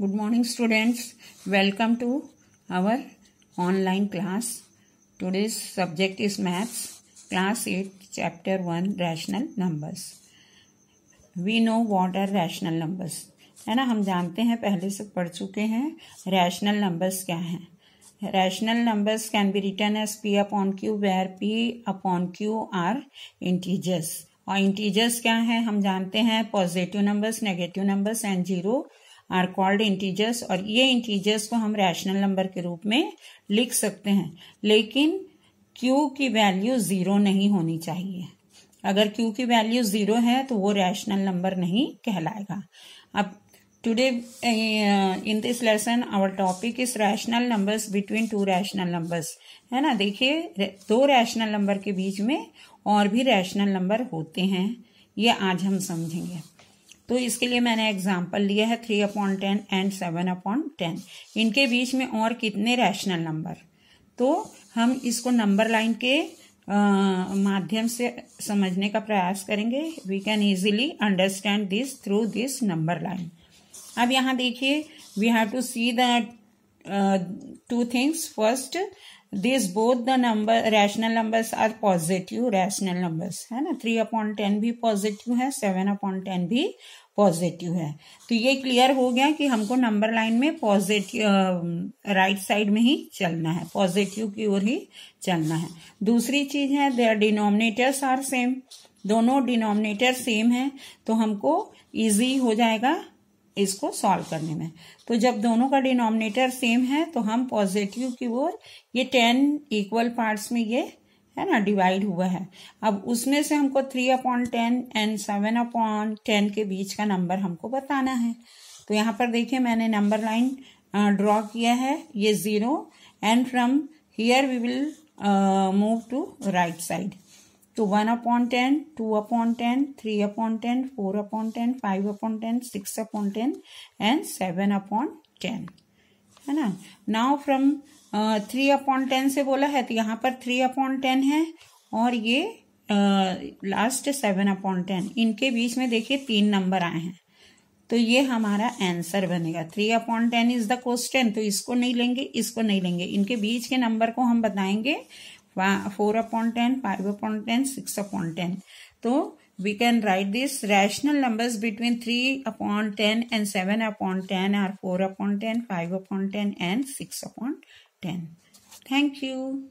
Good morning students welcome to our online class today's subject is maths class eight chapter one rational numbers we know what are rational numbers है ना हम जानते हैं पहले से पढ़ चुके हैं रैशनल नंबर्स क्या हैं rational numbers can be written as p upon q where p upon q are integers और इंटीजर्स क्या हैं हम जानते हैं positive numbers negative numbers and zero are called integers और ये इंटीजर्स को हम रैशनल नंबर के रूप में लिख सकते हैं लेकिन क्यू की वैल्यू ज़ीरो नहीं होनी चाहिए अगर क्यू की वैल्यू ज़ीरो है तो वो रैशनल नंबर नहीं कहलाएगा अब today in this lesson our topic is rational numbers between two rational numbers है ना देखिए दो रैशनल नंबर के बीच में और भी रैशनल नंबर होते हैं ये आज हम समझेंगे तो इसके लिए मैंने एग्जाम्पल लिया है three upon ten and seven upon ten इनके बीच में और कितने रैशनल नंबर तो हम इसको नंबर लाइन के माध्यम से समझने का प्रयास करेंगे we can easily understand this through this number line अब यहाँ देखिए we have to see that two things first this both the number rational numbers are positive rational numbers है ना थ्री अपॉन टेन भी पॉजिटिव है seven upon ten भी positive है तो ये क्लियर हो गया कि हमको नंबर लाइन में पॉजिटिव राइट साइड में ही चलना है पॉजिटिव की ओर ही चलना है दूसरी चीज है देयर डिनोमिनेटर्स आर सेम दोनों डिनोमिनेटर सेम है तो हमको इजी हो जाएगा इसको सॉल्व करने में तो जब दोनों का डिनोमिनेटर सेम है तो हम पॉजिटिव की ओर ये टेन इक्वल पार्ट्स में ये है ना डिवाइड हुआ है अब उसमें से हमको three upon ten and seven upon ten के बीच का नंबर हमको बताना है तो यहाँ पर देखिए मैंने नंबर लाइन ड्रॉ किया है ये zero and from here we will move to right side तो one upon ten two upon ten three upon ten four upon ten five upon ten six upon ten and seven upon ten है ना now from three upon ten से बोला है तो यहाँ पर three upon ten है और ये लास्ट सेवन अपॉन टेन इनके बीच में देखिए तीन नंबर आए हैं तो ये हमारा आंसर बनेगा three upon ten is the question तो इसको नहीं लेंगे इसको नहीं लेंगे इनके बीच के नंबर को हम बताएंगे 4 upon 10, 5 upon 10, 6 upon 10. So, we can write these rational numbers between 3 upon 10 and 7 upon 10 are 4 upon 10, 5 upon 10 and 6 upon 10. Thank you.